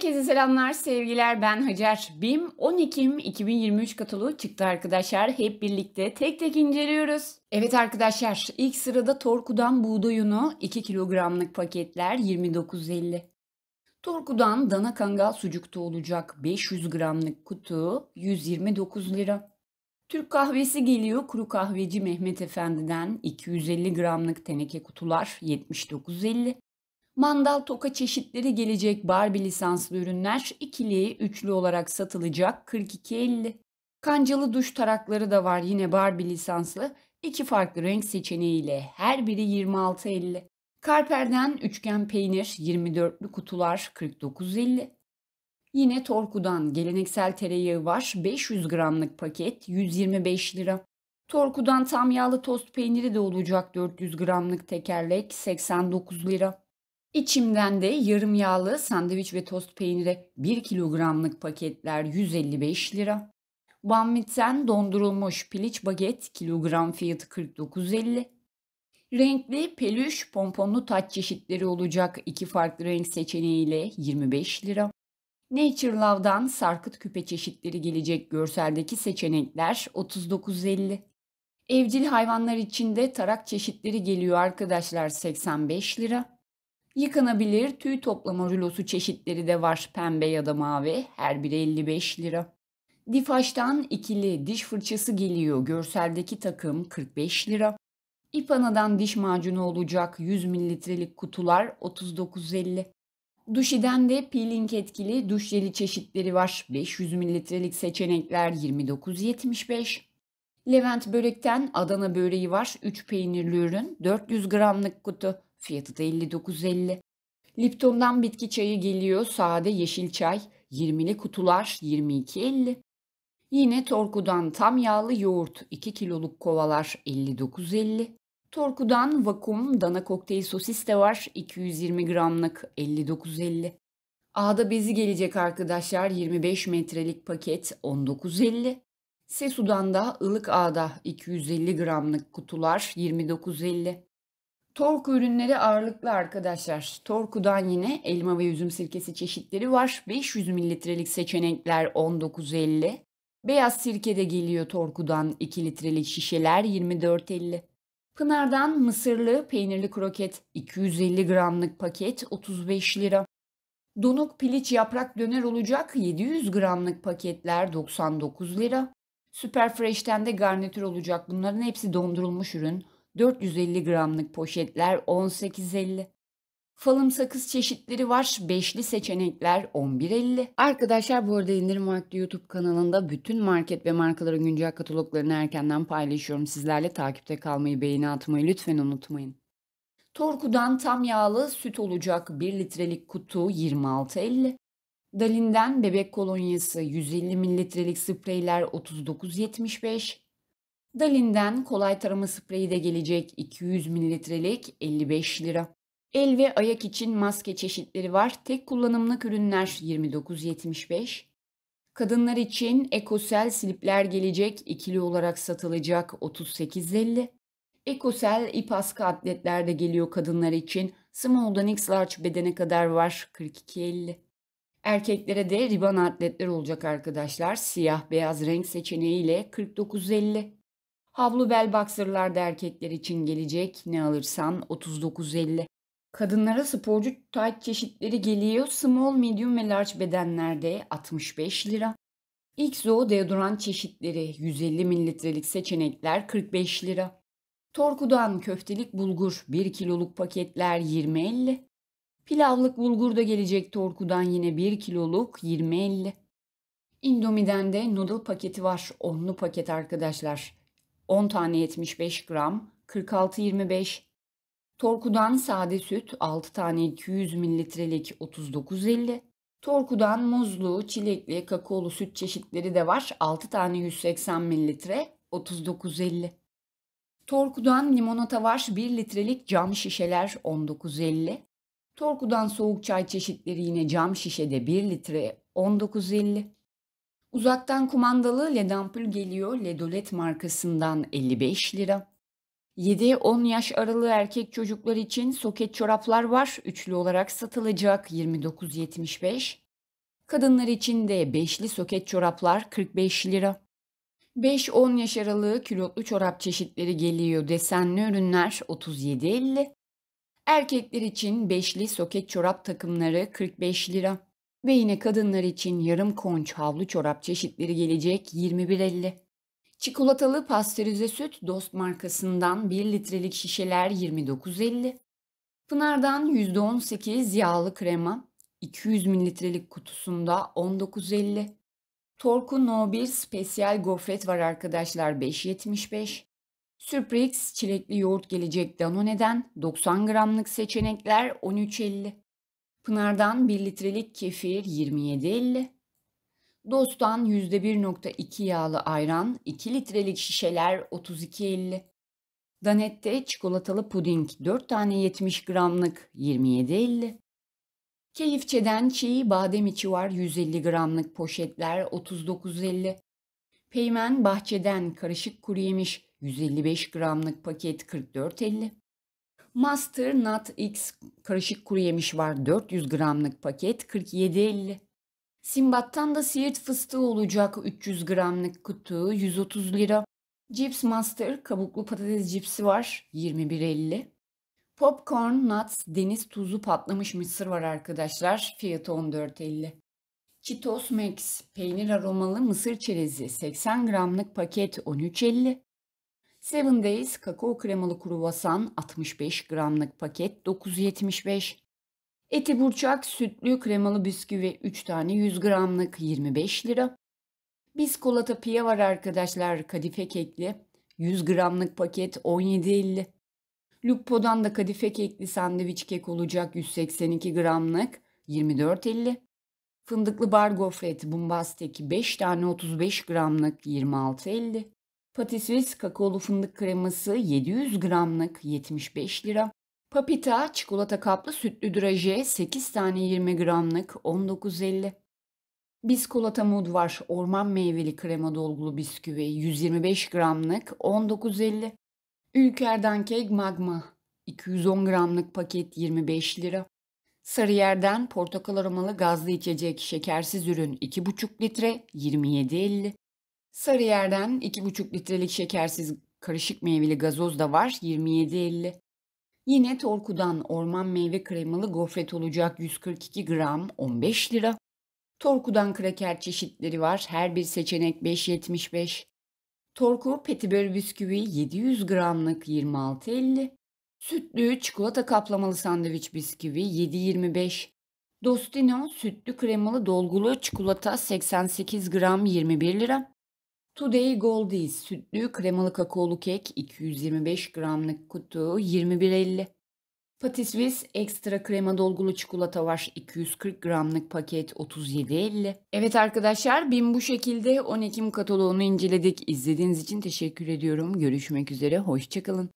Herkese selamlar, sevgiler. Ben Hacer. BİM 10 Ekim 2023 kataloğu çıktı arkadaşlar. Hep birlikte tek tek inceliyoruz. Evet arkadaşlar, ilk sırada Torku'dan buğday unu 2 kilogramlık paketler 29.50. Torku'dan dana kangal sucukta olacak 500 gramlık kutu 129 lira. Türk kahvesi geliyor kuru kahveci Mehmet Efendi'den 250 gramlık teneke kutular 79.50. Mandal toka çeşitleri gelecek Barbie lisanslı ürünler ikili, üçlü olarak satılacak 42.50. Kancalı duş tarakları da var yine Barbie lisanslı. iki farklı renk seçeneğiyle her biri 26.50. Karper'den üçgen peynir 24'lü kutular 49.50. Yine Torku'dan geleneksel tereyağı var 500 gramlık paket 125 lira. Torku'dan tam yağlı tost peyniri de olacak 400 gramlık tekerlek 89 lira. İçimden de yarım yağlı sandviç ve tost peynire 1 kilogramlık paketler 155 lira. Banmit'ten dondurulmuş piliç baget kilogram fiyatı 49.50. Renkli pelüş pomponlu taç çeşitleri olacak iki farklı renk seçeneğiyle 25 lira. Nature Love'dan sarkıt küpe çeşitleri gelecek görseldeki seçenekler 39.50. Evcil hayvanlar için de tarak çeşitleri geliyor arkadaşlar 85 lira. Yıkanabilir tüy toplama rulosu çeşitleri de var pembe ya da mavi her biri 55 lira. Difaş'tan ikili diş fırçası geliyor görseldeki takım 45 lira. İpana'dan diş macunu olacak 100 mililitrelik kutular 39.50. Duşi'den de peeling etkili duş jeli çeşitleri var. 500 mililitrelik seçenekler 29.75. Levent Börek'ten Adana böreği var. 3 peynirli ürün 400 gramlık kutu Fiyatı da 59.50. Lipton'dan bitki çayı geliyor. Sade yeşil çay 20'li kutular 22.50. Yine Torku'dan tam yağlı yoğurt 2 kiloluk kovalar 59.50. Torku'dan vakum dana kokteyl sosis de var 220 gramlık 59.50. Ada bezi gelecek arkadaşlar 25 metrelik paket 19.50. Sesu'dan da ılık ada, 250 gramlık kutular 29.50. Tork ürünleri ağırlıklı arkadaşlar. Torku'dan yine elma ve üzüm sirkesi çeşitleri var. 500 mililitrelik seçenekler 19.50. Beyaz sirke de geliyor Torku'dan 2 litrelik şişeler 24.50. Pınar'dan mısırlı peynirli kroket 250 gramlık paket 35 lira. Donuk piliç yaprak döner olacak 700 gramlık paketler 99 lira. Super Fresh'ten de garnitür olacak. Bunların hepsi dondurulmuş ürün. 450 gramlık poşetler 18.50. Falım sakız çeşitleri var. Beşli seçenekler 11.50. Arkadaşlar bu arada indirim vakti YouTube kanalında bütün market ve markaların güncel kataloglarını erkenden paylaşıyorum. Sizlerle takipte kalmayı, beğeni atmayı lütfen unutmayın. Torku'dan tam yağlı süt olacak 1 litrelik kutu 26.50. Dalin'den bebek kolonyası 150 mililitrelik spreyler 39.75. Dalin'den kolay tarama spreyi de gelecek 200 mililitrelik 55 lira. El ve ayak için maske çeşitleri var. Tek kullanımlık ürünler 29.75. Kadınlar için Ekosel slipler gelecek ikili olarak satılacak 38.50. Ekosel ip askı atletler de geliyor kadınlar için. Small'dan X large bedene kadar var 42.50. Erkeklere de riban atletler olacak arkadaşlar. Siyah beyaz renk seçeneğiyle 49.50. Havlu bel da erkekler için gelecek. Ne alırsan 39.50. Kadınlara sporcu tayt çeşitleri geliyor. Small, medium ve large bedenlerde 65 lira. XO deodorant çeşitleri 150 mililitrelik seçenekler 45 lira. Torkudan köftelik bulgur 1 kiloluk paketler 20.50. Pilavlık bulgur da gelecek torkudan yine 1 kiloluk 20.50. Indomie'den de noodle paketi var. Onlu paket arkadaşlar. 10 tane 75 gram, 4625. Torkudan sade süt 6 tane 200 mililitrelik 39.50. Torkudan muzlu, çilekli, kakaolu süt çeşitleri de var. 6 tane 180 mililitre 39.50. Torkudan limonata var 1 litrelik cam şişeler 19.50. Torkudan soğuk çay çeşitleri yine cam şişede 1 litre 19.50. Uzaktan kumandalı LED ampul geliyor led Ledolet markasından 55 lira. 7-10 yaş aralığı erkek çocuklar için soket çoraplar var. Üçlü olarak satılacak 29.75. Kadınlar için de beşli soket çoraplar 45 lira. 5-10 yaş aralığı külotlu çorap çeşitleri geliyor. Desenli ürünler 37.50. Erkekler için beşli soket çorap takımları 45 lira. Ve yine kadınlar için yarım konç havlu çorap çeşitleri gelecek 21.50. Çikolatalı pastörize süt Dost markasından 1 litrelik şişeler 29.50. Pınar'dan %18 yağlı krema 200 mililitrelik kutusunda 19.50. Torku No 1 Spesyal Gofret var arkadaşlar 5.75. Sürpriz çilekli yoğurt gelecek Danone'den 90 gramlık seçenekler 13.50. Pınar'dan 1 litrelik kefir 27.50. Dost'tan %1.2 yağlı ayran 2 litrelik şişeler 32.50. Danette çikolatalı puding 4 tane 70 gramlık 27.50. Keyifçeden çiğ badem içi var 150 gramlık poşetler 39.50. Peymen bahçeden karışık kuru yemiş 155 gramlık paket 44.50. Master Nut X karışık kuru yemiş var 400 gramlık paket 47.50. Simbat'tan da siirt fıstığı olacak 300 gramlık kutu 130 lira. Cips Master kabuklu patates cipsi var 21.50. Popcorn Nuts deniz tuzu patlamış mısır var arkadaşlar fiyatı 14.50. Chitos Max peynir aromalı mısır çerezi 80 gramlık paket 13.50. Seven Days kakao kremalı kruvasan 65 gramlık paket 9.75. Eti burçak sütlü kremalı bisküvi 3 tane 100 gramlık 25 lira. Biskolata piye var arkadaşlar kadife kekli 100 gramlık paket 17.50. Lupodan da kadife kekli sandviç kek olacak 182 gramlık 24.50. Fındıklı bar gofret bombastik 5 tane 35 gramlık 26.50. Patisseries kakaolu fındık kreması 700 gramlık 75 lira. Papita çikolata kaplı sütlü draje 8 tane 20 gramlık 19.50. Biskolata mood var orman meyveli krema dolgulu bisküvi 125 gramlık 19.50. Ülker'den kek magma 210 gramlık paket 25 lira. Sarıyer'den portakal aromalı gazlı içecek şekersiz ürün 2,5 litre 27.50. Sarıyer'den 2,5 litrelik şekersiz karışık meyveli gazoz da var 27.50. Yine Torku'dan orman meyve kremalı gofret olacak 142 gram 15 lira. Torku'dan kraker çeşitleri var. Her bir seçenek 5.75. Torku petibör bisküvi 700 gramlık 26.50. Sütlü çikolata kaplamalı sandviç bisküvi 7.25. Dostino sütlü kremalı dolgulu çikolata 88 gram 21 lira. Today Goldies sütlü kremalı kakaolu kek 225 gramlık kutu 21.50. Patis Swiss ekstra krema dolgulu çikolata var 240 gramlık paket 37.50. Evet arkadaşlar bin bu şekilde 10 Ekim kataloğunu inceledik. İzlediğiniz için teşekkür ediyorum. Görüşmek üzere hoşçakalın.